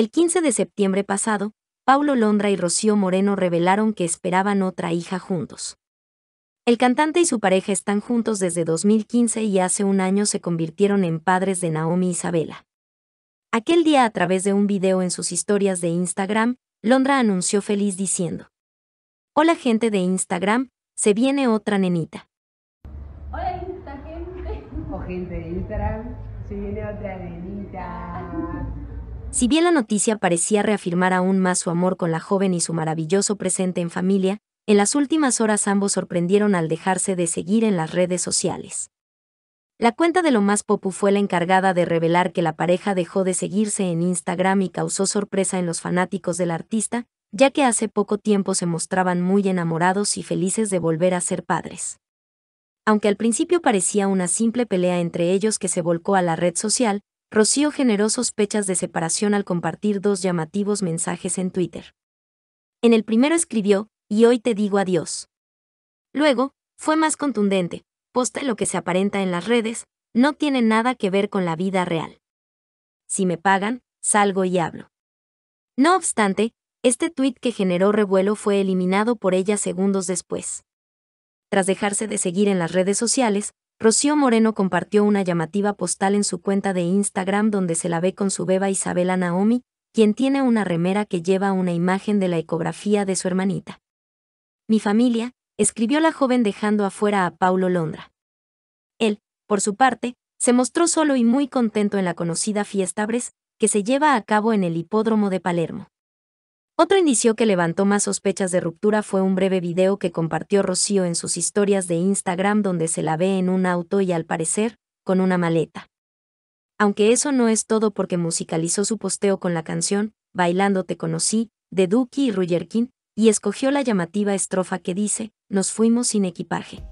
El 15 de septiembre pasado, Paulo Londra y Rocío Moreno revelaron que esperaban otra hija juntos. El cantante y su pareja están juntos desde 2015 y hace un año se convirtieron en padres de Naomi e Isabela. Aquel día a través de un video en sus historias de Instagram, Londra anunció feliz diciendo, Hola gente de Instagram, se viene otra nenita. Hola O gente de Instagram, se viene otra nenita. Si bien la noticia parecía reafirmar aún más su amor con la joven y su maravilloso presente en familia, en las últimas horas ambos sorprendieron al dejarse de seguir en las redes sociales. La cuenta de lo más popu fue la encargada de revelar que la pareja dejó de seguirse en Instagram y causó sorpresa en los fanáticos del artista, ya que hace poco tiempo se mostraban muy enamorados y felices de volver a ser padres. Aunque al principio parecía una simple pelea entre ellos que se volcó a la red social, Rocío generó sospechas de separación al compartir dos llamativos mensajes en Twitter. En el primero escribió, y hoy te digo adiós. Luego, fue más contundente, posta lo que se aparenta en las redes, no tiene nada que ver con la vida real. Si me pagan, salgo y hablo. No obstante, este tuit que generó revuelo fue eliminado por ella segundos después. Tras dejarse de seguir en las redes sociales, Rocío Moreno compartió una llamativa postal en su cuenta de Instagram donde se la ve con su beba Isabela Naomi, quien tiene una remera que lleva una imagen de la ecografía de su hermanita. Mi familia, escribió la joven dejando afuera a Paulo Londra. Él, por su parte, se mostró solo y muy contento en la conocida fiesta Bres, que se lleva a cabo en el hipódromo de Palermo. Otro indicio que levantó más sospechas de ruptura fue un breve video que compartió Rocío en sus historias de Instagram donde se la ve en un auto y al parecer, con una maleta. Aunque eso no es todo porque musicalizó su posteo con la canción, Bailando te conocí, de Duki y Ruyerkin, y escogió la llamativa estrofa que dice, Nos fuimos sin equipaje.